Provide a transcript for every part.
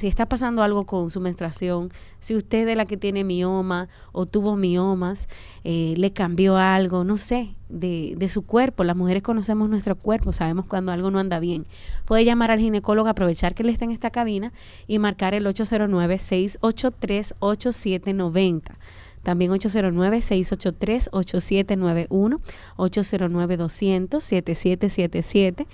si está pasando algo con su menstruación, si usted es la que tiene mioma o tuvo miomas, eh, le cambió algo, no sé, de, de, su cuerpo. Las mujeres conocemos nuestro cuerpo, sabemos cuando algo no anda bien. Puede llamar al ginecólogo, aprovechar que le está en esta cabina y marcar el 809-683-8790. También 809-683-8791, 809-200-7777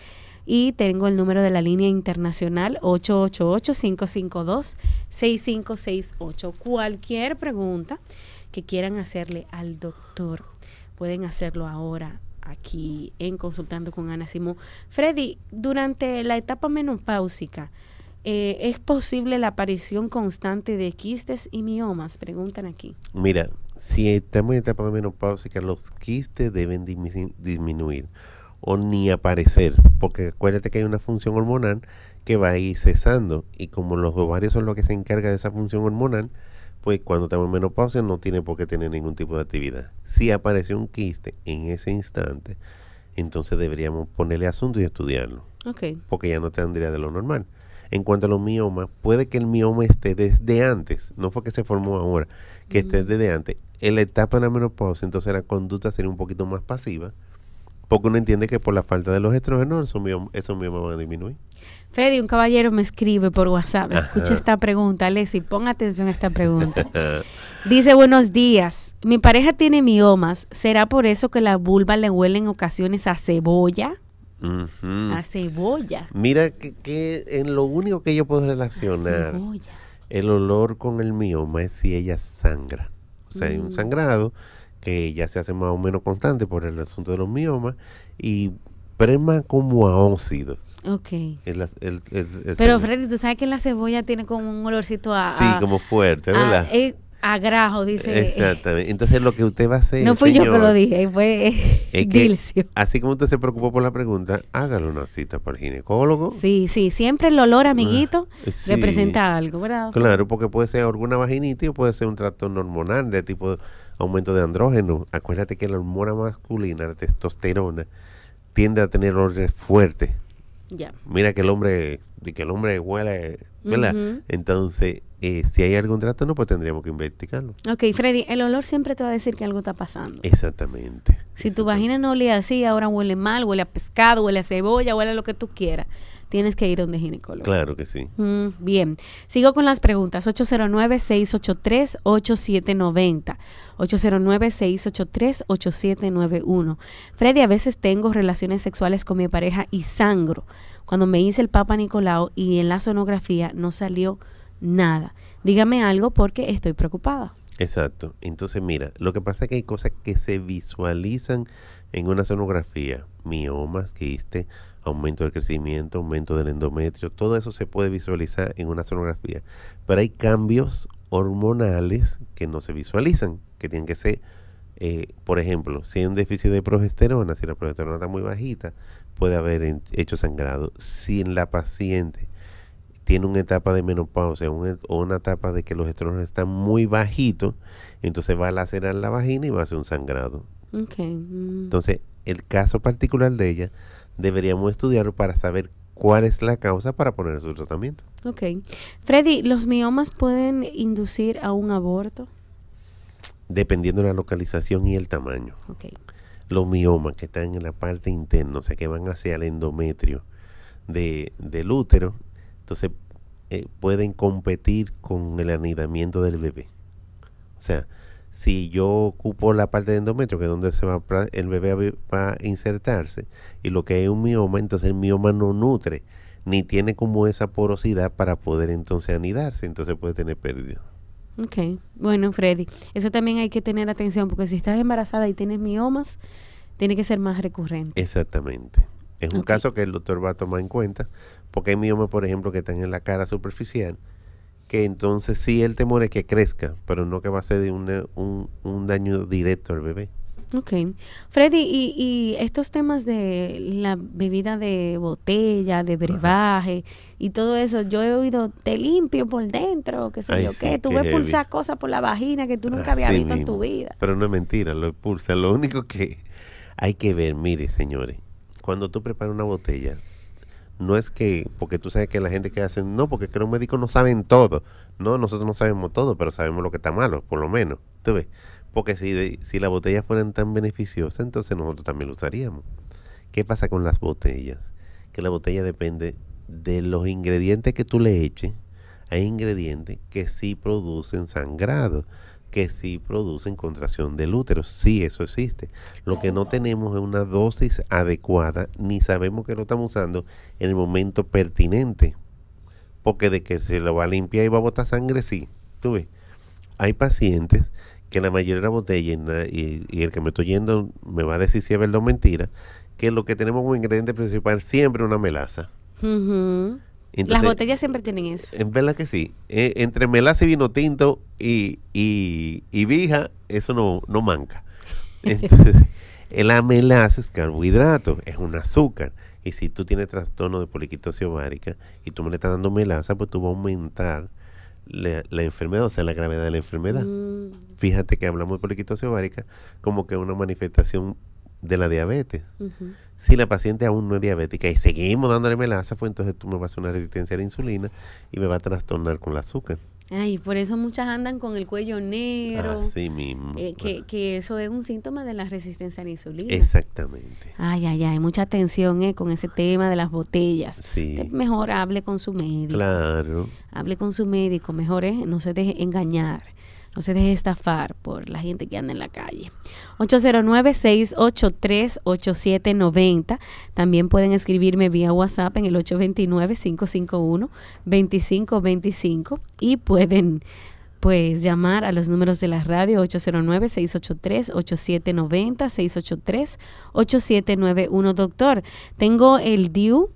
y tengo el número de la línea internacional 888-552-6568. Cualquier pregunta que quieran hacerle al doctor, pueden hacerlo ahora aquí en Consultando con Ana Simón. Freddy, durante la etapa menopáusica, eh, ¿es posible la aparición constante de quistes y miomas? Preguntan aquí. Mira, si estamos en etapa menopáusica, los quistes deben disminuir o ni aparecer, porque acuérdate que hay una función hormonal que va a ir cesando y como los ovarios son los que se encargan de esa función hormonal, pues cuando estamos en menopausia no tiene por qué tener ningún tipo de actividad. Si aparece un quiste en ese instante, entonces deberíamos ponerle asunto y estudiarlo. Porque ya no tendría de lo normal. En cuanto a los miomas, puede que el mioma esté desde antes, no fue que se formó ahora, que esté desde antes. En la etapa de la menopausia, entonces la conducta sería un poquito más pasiva porque uno entiende que por la falta de los estrógenos esos miomas van a disminuir. Freddy, un caballero me escribe por WhatsApp. Escucha esta pregunta, Leslie, pon atención a esta pregunta. Dice, buenos días. Mi pareja tiene miomas. ¿Será por eso que la vulva le huele en ocasiones a cebolla? A cebolla. Mira que, en lo único que yo puedo relacionar el olor con el mioma es si ella sangra. O sea, hay un mm. sangrado que ya se hace más o menos constante por el asunto de los miomas, y prema como a óxido. Ok. Pero Freddy, tú sabes que la cebolla tiene como un olorcito a... Sí, como fuerte, ¿verdad? Eh, a, grajo, dice. Exactamente. Entonces lo que usted va a hacer... No fui yo que lo dije, fue así como usted se preocupó por la pregunta, hágale una cita por el ginecólogo. Sí, sí, siempre el olor, amiguito, ah, representa algo, ¿verdad? Claro, porque puede ser alguna vaginitis o puede ser un trastorno hormonal de tipo aumento de andrógeno. Acuérdate que la hormona masculina, la testosterona, tiende a tener olores fuertes. ya Mira que el hombre, que el hombre huele, ¿verdad? Entonces, eh, si hay algún trastorno, pues tendríamos que investigarlo. Ok, Freddy, el olor siempre te va a decir que algo está pasando. Exactamente. Si tu vagina no olía así, ahora huele mal, huele a pescado, huele a cebolla, huele a lo que tú quieras tienes que ir donde ginecólogo. Claro que sí. Mm, bien, sigo con las preguntas. 809-683-8790. 809-683-8791. Freddy, a veces tengo relaciones sexuales con mi pareja y sangro. Cuando me hice el Papa Nicolau y en la sonografía no salió nada. Dígame algo porque estoy preocupada. Exacto. Entonces, mira, lo que pasa es que hay cosas que se visualizan en una sonografía. Miomas, quiste, aumento del crecimiento, aumento del endometrio, todo eso se puede visualizar en una sonografía. Pero hay cambios hormonales que no se visualizan, que tienen que ser, eh, por ejemplo, si hay un déficit de progesterona, si la progesterona está muy bajita, puede haber hecho sangrado. Si en la paciente tiene una etapa de menopausia o una etapa de que los estrógenos están muy bajitos, entonces va a lacerar la vagina y va a hacer un sangrado. Mm. Entonces, el caso particular de ella deberíamos estudiarlo para saber cuál es la causa para poner su tratamiento. Ok. Freddy, ¿los miomas pueden inducir a un aborto? Dependiendo de la localización y el tamaño. Ok. Los miomas que están en la parte interna, o sea, que van hacia el endometrio de, del útero, entonces eh, pueden competir con el anidamiento del bebé. O sea, si yo ocupo la parte de endometrio, que es donde se va el bebé va a insertarse, y lo que es un mioma, entonces el mioma no nutre, ni tiene como esa porosidad para poder entonces anidarse, entonces puede tener pérdida. Ok, bueno, Freddy, eso también hay que tener atención, porque si estás embarazada y tienes miomas, tiene que ser más recurrente. Exactamente. Es un caso que el doctor va a tomar en cuenta, porque hay miomas, por ejemplo, que están en la cara superficial, que entonces sí el temor es que crezca, pero no que va a ser de un, un, daño directo al bebé. Ok. Freddy, y, estos temas de la bebida de botella, de brebaje y todo eso, yo he oído, te limpio por dentro, que sé yo que, qué, tú vas a cosas por la vagina que tú nunca habías visto en tu vida. Pero no es mentira, lo expulsa. Lo único que hay que ver, mire señores, cuando tú preparas una botella, no es que, porque tú sabes que la gente que hace, no, porque que los médicos no saben todo. No, nosotros no sabemos todo, pero sabemos lo que está malo, por lo menos. ¿Tú ves? Porque si, si las botellas fueran tan beneficiosas, entonces nosotros también lo usaríamos. ¿Qué pasa con las botellas? Que la botella depende de los ingredientes que tú le eches. Hay ingredientes que sí producen sangrado que sí producen contracción del útero. Sí, eso existe. Lo que no tenemos es una dosis adecuada, ni sabemos que lo estamos usando en el momento pertinente. Porque de que se lo va a limpiar y va a botar sangre, sí. Tú ves. Hay pacientes que la mayoría de las botella, y, el que me estoy yendo me va a decir si es verdad o mentira, que lo que tenemos como ingrediente principal siempre una melaza. Las botellas siempre tienen eso. En verdad que sí. Eh, entre melaza y vino tinto y, vija, eso no, no manca. Entonces, la melaza es carbohidrato, es un azúcar. Y si tú tienes trastorno de poliquitosis ovárica y tú me le estás dando melaza, pues tú vas a aumentar la, enfermedad, o sea, la gravedad de la enfermedad. Mm. Fíjate que hablamos de poliquitosis ovárica como que es una manifestación de la diabetes. Si la paciente aún no es diabética y seguimos dándole melaza, pues entonces tú me vas a una resistencia a la insulina y me va a trastornar con el azúcar. Ay, por eso muchas andan con el cuello negro. Así mismo. Eh, que, eso es un síntoma de la resistencia a la insulina. Exactamente. Ay, ay, ay, mucha atención eh, con ese tema de las botellas. Sí. mejor hable con su médico. Claro. Hable con su médico, mejor eh, no se deje engañar. No se deje estafar por la gente que anda en la calle. 809-683-8790. También pueden escribirme vía WhatsApp en el 829-551-2525 y pueden pues llamar a los números de la radio 809-683-8790, 683-8791. Doctor, tengo el DIU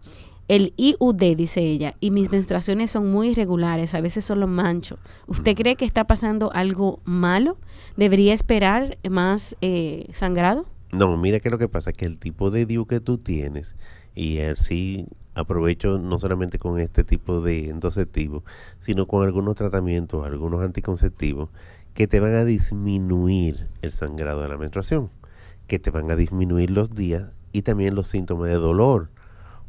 el IUD, dice ella, y mis menstruaciones son muy irregulares, a veces solo mancho. ¿Usted mm. cree que está pasando algo malo? ¿Debería esperar más eh, sangrado? No, mira que lo que pasa es que el tipo de DIU que tú tienes, y así aprovecho no solamente con este tipo de endoceptivo, sino con algunos tratamientos, algunos anticonceptivos, que te van a disminuir el sangrado de la menstruación, que te van a disminuir los días y también los síntomas de dolor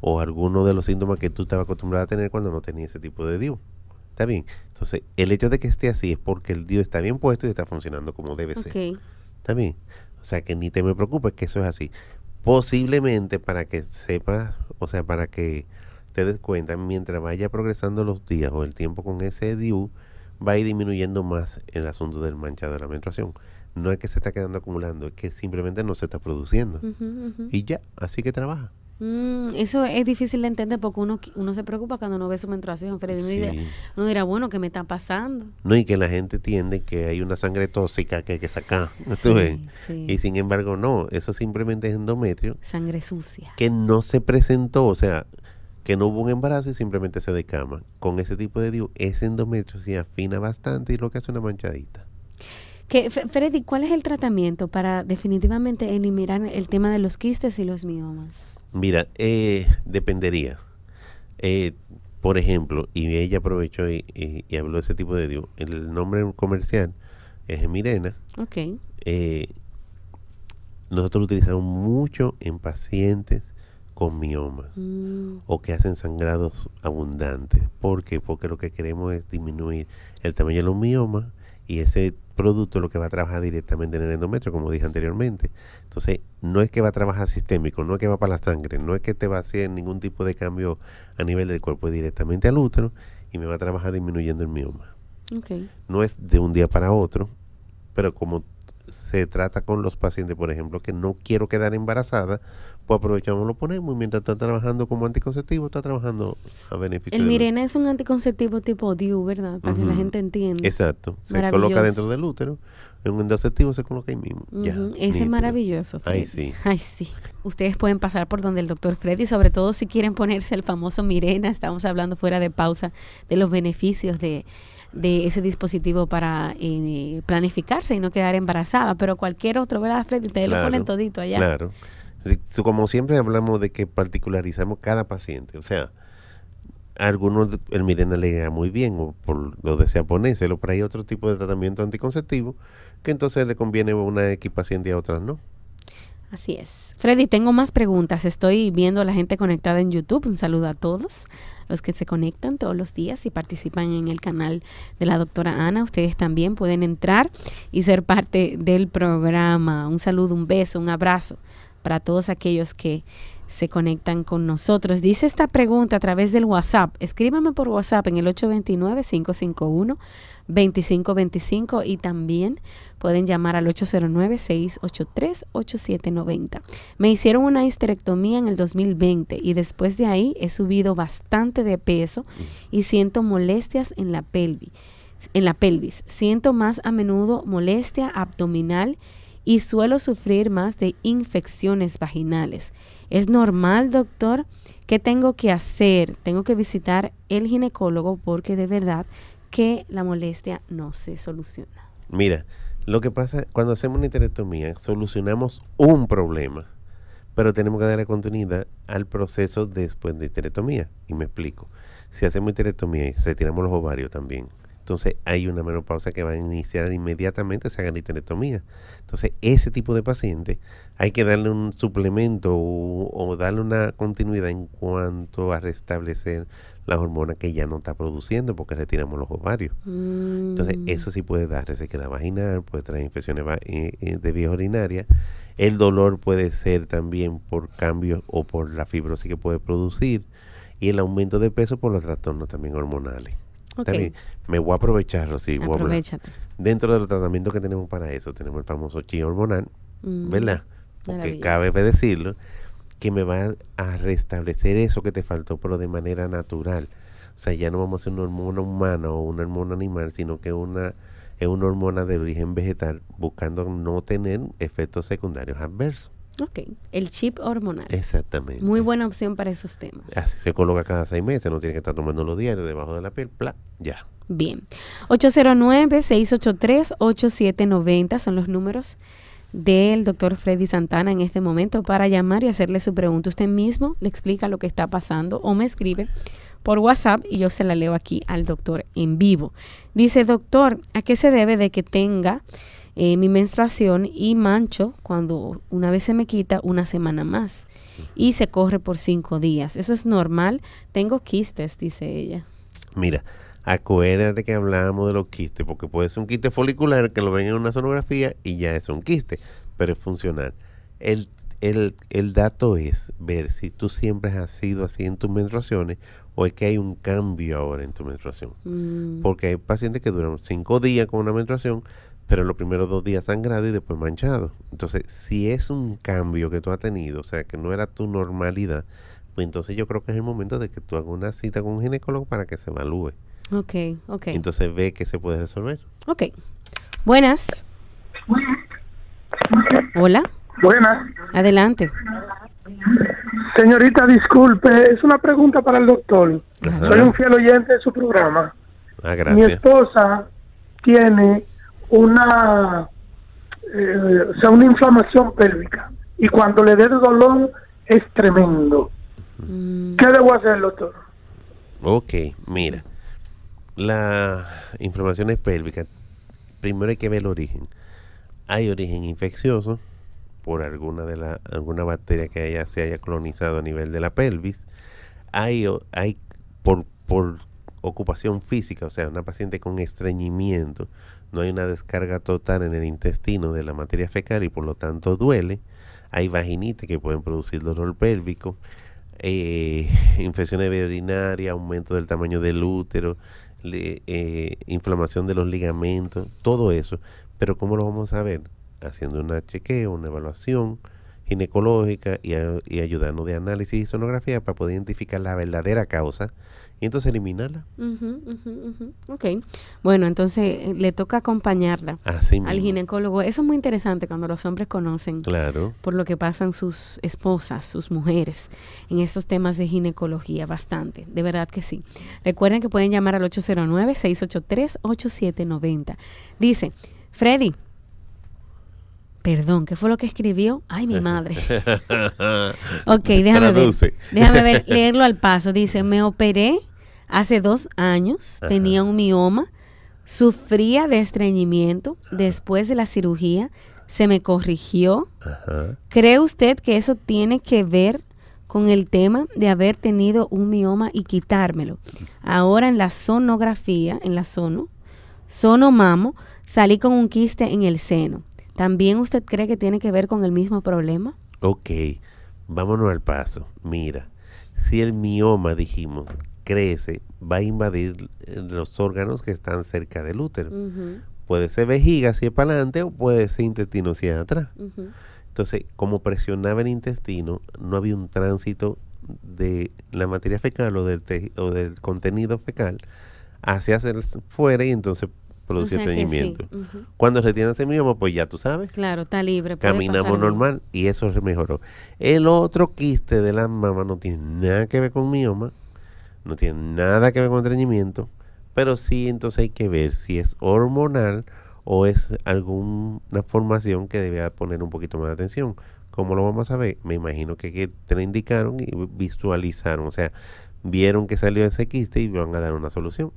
o alguno de los síntomas que tú estabas acostumbrado a tener cuando no tenías ese tipo de DIU. ¿Está bien? Entonces, el hecho de que esté así es porque el DIU está bien puesto y está funcionando como debe ser. ¿Está bien? O sea, que ni te me preocupes que eso es así. Posiblemente para que sepas, o sea, para que te des cuenta, mientras vaya progresando los días o el tiempo con ese DIU, va a ir disminuyendo más el asunto del manchado de la menstruación. No es que se está quedando acumulando, es que simplemente no se está produciendo. Y ya, así que trabaja. Mm, eso es difícil de entender porque uno, uno se preocupa cuando no ve su menstruación, Freddy. Uno, dirá, bueno, ¿qué me está pasando? No, y que la gente entiende que hay una sangre tóxica que hay que sacar. Y sin embargo, no, eso simplemente es endometrio. Sangre sucia. Que no se presentó, o sea, que no hubo un embarazo y simplemente se decama. Con ese tipo de dios, ese endometrio se afina bastante y lo que hace una manchadita. Que, Freddy, ¿cuál es el tratamiento para definitivamente eliminar el tema de los quistes y los miomas? Mira, eh, dependería. Eh, por ejemplo, y ella aprovechó y, habló de ese tipo de Dios. El nombre comercial es Mirena. Ok. Eh, nosotros lo utilizamos mucho en pacientes con miomas mm. o que hacen sangrados abundantes. ¿Por qué? Porque lo que queremos es disminuir el tamaño de los miomas y ese producto es lo que va a trabajar directamente en el endometrio, como dije anteriormente. Entonces, no es que va a trabajar sistémico, no es que va para la sangre, no es que te va a hacer ningún tipo de cambio a nivel del cuerpo, directamente al útero y me va a trabajar disminuyendo el mioma. No es de un día para otro, pero como se trata con los pacientes, por ejemplo, que no quiero quedar embarazada, pues aprovechamos, lo ponemos y mientras está trabajando como anticonceptivo, está trabajando a beneficio. El Mirena es un anticonceptivo tipo DIU, ¿verdad? Para que la gente entienda. Exacto. Se coloca dentro del útero, en un endoceptivo se coloca ahí mismo. Ese es maravilloso. Ahí sí. Ay, sí. Ustedes pueden pasar por donde el doctor Freddy, sobre todo si quieren ponerse el famoso Mirena, estamos hablando fuera de pausa de los beneficios de de ese dispositivo para eh, planificarse y no quedar embarazada, pero cualquier otro, ¿verdad, Freddy? Ustedes lo ponen todito allá. Claro. Como siempre hablamos de que particularizamos cada paciente, o sea, algunos el Mirena le llega muy bien o por, lo desea ponérselo, pero hay otro tipo de tratamiento anticonceptivo que entonces le conviene a una X paciente y a otras no. Así es. Freddy, tengo más preguntas. Estoy viendo a la gente conectada en YouTube. Un saludo a todos los que se conectan todos los días y participan en el canal de la doctora Ana. Ustedes también pueden entrar y ser parte del programa. Un saludo, un beso, un abrazo para todos aquellos que se conectan con nosotros. Dice esta pregunta a través del WhatsApp. Escríbame por WhatsApp en el 829 551 2525 y también pueden llamar al 809-683-8790. Me hicieron una histerectomía en el 2020 y después de ahí he subido bastante de peso y siento molestias en la pelvis. En la pelvis. Siento más a menudo molestia abdominal y suelo sufrir más de infecciones vaginales. ¿Es normal, doctor? ¿Qué tengo que hacer? Tengo que visitar el ginecólogo porque de verdad que la molestia no se soluciona. Mira, lo que pasa cuando hacemos una histerectomía solucionamos un problema, pero tenemos que darle continuidad al proceso después de histerectomía Y me explico. Si hacemos histerectomía y retiramos los ovarios también, entonces hay una menopausa que va a iniciar inmediatamente, se haga la iterectomía. Entonces, ese tipo de paciente hay que darle un suplemento o darle una continuidad en cuanto a restablecer las hormonas que ya no está produciendo porque retiramos los ovarios. Entonces, mm. eso sí puede dar resequedad vaginal, puede traer infecciones eh, eh, de vía urinaria El dolor puede ser también por cambios o por la fibrosis que puede producir y el aumento de peso por los trastornos también hormonales. También me voy a aprovechar, Dentro de los tratamientos que tenemos para eso, tenemos el famoso chi hormonal, mm. ¿verdad? Porque cabe decirlo, que me va a restablecer eso que te faltó, pero de manera natural. O sea, ya no vamos a ser una hormona humana o una hormona animal, sino que una, es una hormona de origen vegetal, buscando no tener efectos secundarios adversos. Ok, el chip hormonal. Exactamente. Muy buena opción para esos temas. Ah, se coloca cada seis meses, no tiene que estar tomando los diarios debajo de la piel, bla, ya. Bien. 809-683-8790 son los números del doctor Freddy Santana en este momento para llamar y hacerle su pregunta. Usted mismo le explica lo que está pasando o me escribe por WhatsApp y yo se la leo aquí al doctor en vivo. Dice, doctor, ¿a qué se debe de que tenga eh, mi menstruación y mancho cuando una vez se me quita una semana más y se corre por cinco días? Eso es normal. Tengo quistes, dice ella. Mira, acuérdate que hablábamos de los quistes, porque puede ser un quiste folicular que lo ven en una sonografía y ya es un quiste, pero es funcional. El, el, el dato es ver si tú siempre has sido así en tus menstruaciones o es que hay un cambio ahora en tu menstruación. Mm. Porque hay pacientes que duran cinco días con una menstruación, pero los primeros dos días sangrado y después manchado. Entonces, si es un cambio que tú has tenido, o sea, que no era tu normalidad, pues entonces yo creo que es el momento de que tú hagas una cita con un ginecólogo para que se evalúe. Ok, ok. Entonces ve que se puede resolver. Ok. Buenas. Hola. Buenas. Adelante. Señorita, disculpe, es una pregunta para el doctor. Soy un fiel oyente de su programa. Ah, gracias. Mi esposa tiene una, eh, o sea, una inflamación pélvica y cuando le dé dolor es tremendo. Mm. ¿Qué debo hacer, doctor? Ok, mira las inflamaciones pélvicas, primero hay que ver el origen. Hay origen infeccioso por alguna de alguna bacteria que haya, se haya colonizado a nivel de la pelvis. Hay, hay por, ocupación física, o sea, una paciente con estreñimiento, no hay una descarga total en el intestino de la materia fecal y por lo tanto duele. Hay vaginitis que pueden producir dolor pélvico, eh, infecciones urinarias, aumento del tamaño del útero, eh, inflamación de los ligamentos, todo eso. Pero ¿cómo lo vamos a ver? Haciendo una chequeo, una evaluación ginecológica y, ayudando de análisis y sonografía para poder identificar la verdadera causa y entonces eliminarla. Ok. Bueno, entonces eh, le toca acompañarla al ginecólogo. Eso es muy interesante cuando los hombres conocen por lo que pasan sus esposas, sus mujeres, en estos temas de ginecología, bastante. De verdad que sí. Recuerden que pueden llamar al 809-683-8790. Dice, Freddy. Perdón, ¿qué fue lo que escribió? Ay, mi madre. ok, déjame Déjame ver, leerlo al paso. Dice, me operé hace dos años, tenía un mioma, sufría de estreñimiento después de la cirugía, se me corrigió. ¿Cree usted que eso tiene que ver con el tema de haber tenido un mioma y quitármelo? Ahora en la sonografía, en la sono, sonomamo, salí con un quiste en el seno. ¿También usted cree que tiene que ver con el mismo problema? Ok, vámonos al paso. Mira, si el mioma dijimos crece va a invadir eh, los órganos que están cerca del útero. Puede ser vejiga si es para adelante o puede ser intestino si es atrás. Entonces, como presionaba el intestino, no había un tránsito de la materia fecal o del, o del contenido fecal hacia afuera y entonces producía o Cuando se tiene ese mioma, pues ya tú sabes. Claro, está libre. Caminamos normal y eso se mejoró. El otro quiste de la mama no tiene nada que ver con mioma, no tiene nada que ver con el estreñimiento, pero sí entonces hay que ver si es hormonal o es alguna formación que debía poner un poquito más de atención. ¿Cómo lo vamos a ver? Me imagino que, te lo indicaron y visualizaron, o sea, vieron que salió ese quiste y van a dar una solución.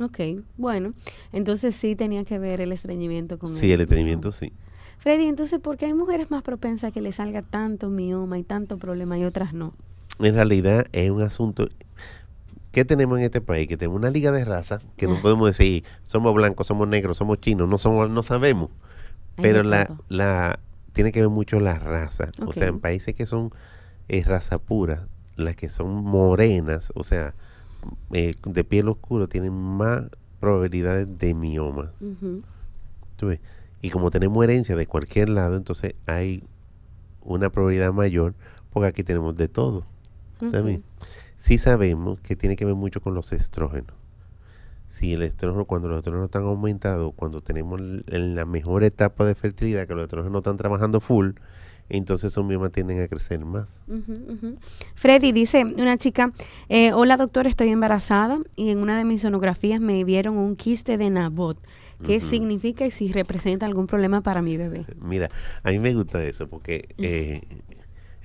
Ok, bueno, entonces sí tenía que ver el estreñimiento con Sí, el, estreñimiento sí. Freddy, entonces, ¿por qué hay mujeres más propensas a que le salga tanto mioma y tanto problema y otras no? En realidad es un asunto ¿Qué tenemos en este país? Que tenemos una liga de raza que no podemos decir somos blancos, somos negros, somos chinos, no somos, no sabemos. Pero la, la tiene que ver mucho la raza. O sea, en países que son eh, raza pura, las que son morenas, o sea, eh, de piel oscura, tienen más probabilidades de miomas. Y como tenemos herencia de cualquier lado, entonces hay una probabilidad mayor, porque aquí tenemos de todo. también sí sabemos que tiene que ver mucho con los estrógenos. Si el estrógeno, cuando los estrógenos están aumentados, cuando tenemos en la mejor etapa de fertilidad, que los estrógenos están trabajando full, entonces esos miembros tienden a crecer más. Freddy dice, una chica, eh, hola doctor, estoy embarazada y en una de mis sonografías me vieron un quiste de Nabot. ¿Qué significa y si representa algún problema para mi bebé? Mira, a mí me gusta eso porque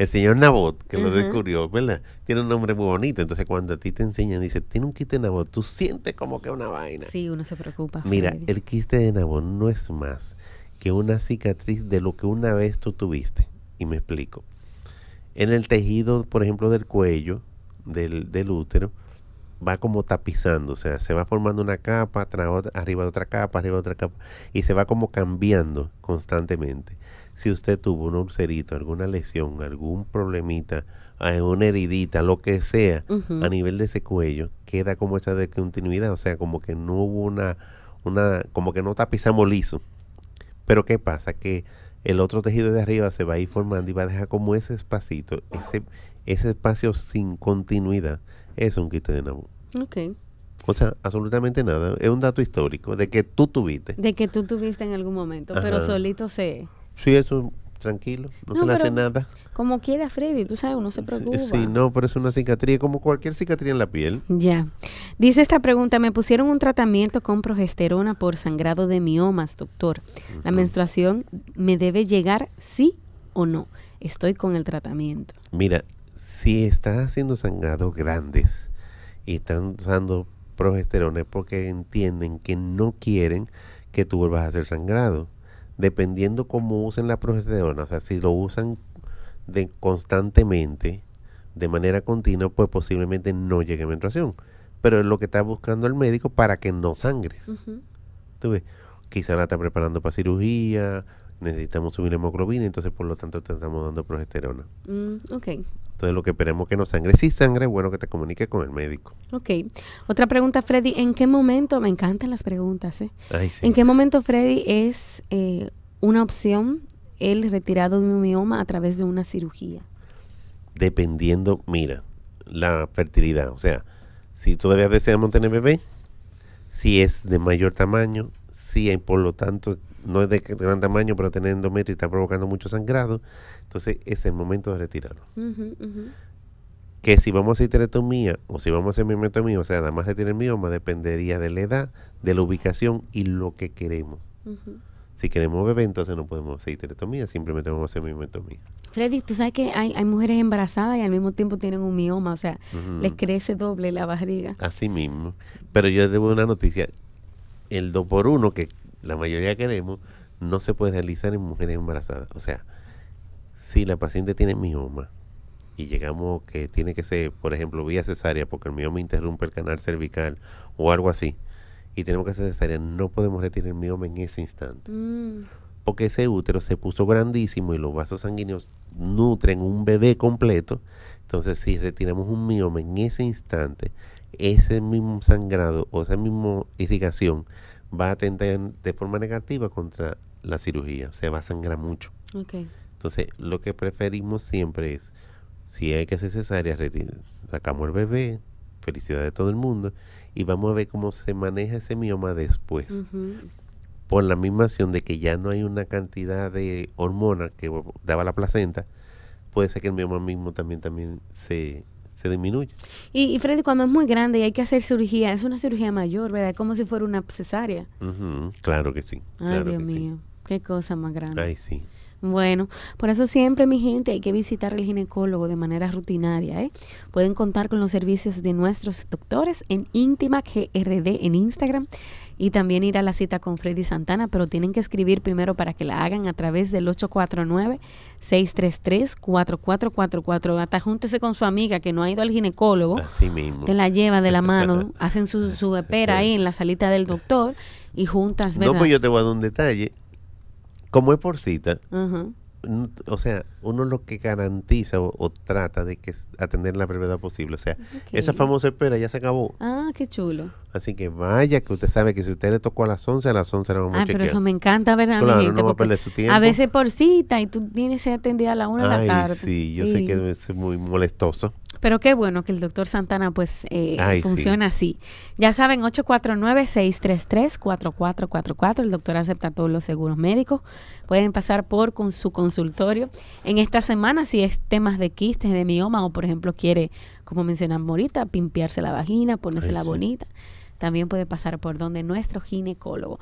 el señor Nabot, que lo descubrió, ¿verdad? Tiene un nombre muy bonito. Entonces, cuando a ti te enseñan, dice, tiene un quiste de Nabot, tú sientes como que una vaina. Sí, uno se preocupa. Mira, el quiste de Nabot no es más que una cicatriz de lo que una vez tú tuviste. Y me explico. En el tejido, por ejemplo, del cuello, del, del útero, va como tapizando, o sea, se va formando una capa, arriba de otra capa, arriba de otra capa, y se va como cambiando constantemente si usted tuvo un ulcerito, alguna lesión, algún problemita, eh, una heridita, lo que sea, a nivel de ese cuello, queda como esa descontinuidad, o sea, como que no hubo una, una, como que no tapizamos liso. Pero ¿qué pasa? Que el otro tejido de arriba se va a ir formando y va a dejar como ese espacito, ese, ese espacio sin continuidad. Es un quito de Nabu. Ok. O sea, absolutamente nada. Es un dato histórico de que tú tuviste. De que tú tuviste en algún momento, pero solito se, Sí, eso tranquilo, no, se le hace nada. Como quiera, Freddy, tú sabes, uno se preocupa. Sí, no, pero es una cicatriz, como cualquier cicatriz en la piel. Ya. Dice esta pregunta, me pusieron un tratamiento con progesterona por sangrado de miomas, doctor. ¿La menstruación me debe llegar sí o no? Estoy con el tratamiento. Mira, si estás haciendo sangrados grandes y están usando progesterona es porque entienden que no quieren que tú vuelvas a hacer sangrado dependiendo cómo usen la progesterona, o sea, si lo usan de constantemente, de manera continua, pues posiblemente no llegue a menstruación. Pero es lo que está buscando el médico para que no sangres. Quizá la está preparando para cirugía, necesitamos subir hemoglobina, entonces por lo tanto te estamos dando progesterona. Mm, ok. Entonces lo que esperemos que no sangre. Si sangre, bueno que te comuniques con el médico. Ok. Otra pregunta, Freddy. ¿En qué momento, me encantan las preguntas, ¿eh? ¿En qué momento, Freddy, es eh, una opción el retirado de un mioma a través de una cirugía? Dependiendo, mira, la fertilidad. O sea, si todavía deseamos tener bebé, si es de mayor tamaño, si hay, por lo tanto no es de gran tamaño, pero tener endometrio y está provocando mucho sangrado, entonces es el momento de retirarlo. Que si vamos a hacer teretomía, o si vamos a hacer miometomía, o sea, nada más retirar mioma, dependería de la edad, de la ubicación y lo que queremos. Si queremos bebé, entonces no podemos hacer histerectomía, simplemente vamos a hacer miometomía. Freddy, tú sabes que hay, mujeres embarazadas y al mismo tiempo tienen un mioma, o sea, les crece doble la barriga. Así mismo. Pero yo les debo una noticia el 2 por 1 que la mayoría queremos, no se puede realizar en mujeres embarazadas. O sea, si la paciente tiene mioma y llegamos que tiene que ser, por ejemplo, vía cesárea porque el mioma interrumpe el canal cervical o algo así, y tenemos que hacer cesárea, no podemos retirar el mioma en ese instante. Mm. Porque ese útero se puso grandísimo y los vasos sanguíneos nutren un bebé completo. Entonces, si retiramos un mioma en ese instante, ese mismo sangrado o esa misma irrigación va a atender de forma negativa contra la cirugía, o sea, va a sangrar mucho. Entonces, lo que preferimos siempre es, si hay que hacer cesárea, sacamos el bebé, felicidad de todo el mundo, y vamos a ver cómo se maneja ese mioma después. Por la misma acción de que ya no hay una cantidad de hormonas que daba la placenta, puede ser que el mioma mismo también, también se, se disminuye. Y, Freddy, cuando es muy grande y hay que hacer cirugía, es una cirugía mayor, ¿verdad? Como si fuera una cesárea. claro que sí. Ay, Dios mío, qué cosa más grande. Ay, sí. Bueno, por eso siempre, mi gente, hay que visitar el ginecólogo de manera rutinaria. ¿eh? Pueden contar con los servicios de nuestros doctores en íntima GRD en Instagram y también ir a la cita con Freddy Santana, pero tienen que escribir primero para que la hagan a través del 849-633-4444. Hasta júntese con su amiga que no ha ido al ginecólogo. Así mismo. Te la lleva de la mano, hacen su, espera ahí en la salita del doctor y juntas, pues ¿verdad? yo te voy a dar un detalle. Como es por cita, o sea, uno lo que garantiza o, trata de que atender la brevedad posible. O sea, esa famosa espera ya se acabó. Ah, qué chulo. Así que vaya, que usted sabe que si usted le tocó a las 11, a las 11 la vamos a Ah, pero eso me encanta verdad a gente, va a perder su tiempo. A veces por cita y tú tienes que atendida a la 1 de la tarde. Sí, yo sé que es muy molestoso. Pero qué bueno que el doctor Santana pues eh, funciona así. Ya saben, 849-633-4444. El doctor acepta todos los seguros médicos. Pueden pasar por con su consultorio. En esta semana, si es temas de quistes, de mioma o por ejemplo quiere, como mencionamos Morita, pimpiarse la vagina, ponérsela la bonita, también puede pasar por donde nuestro ginecólogo.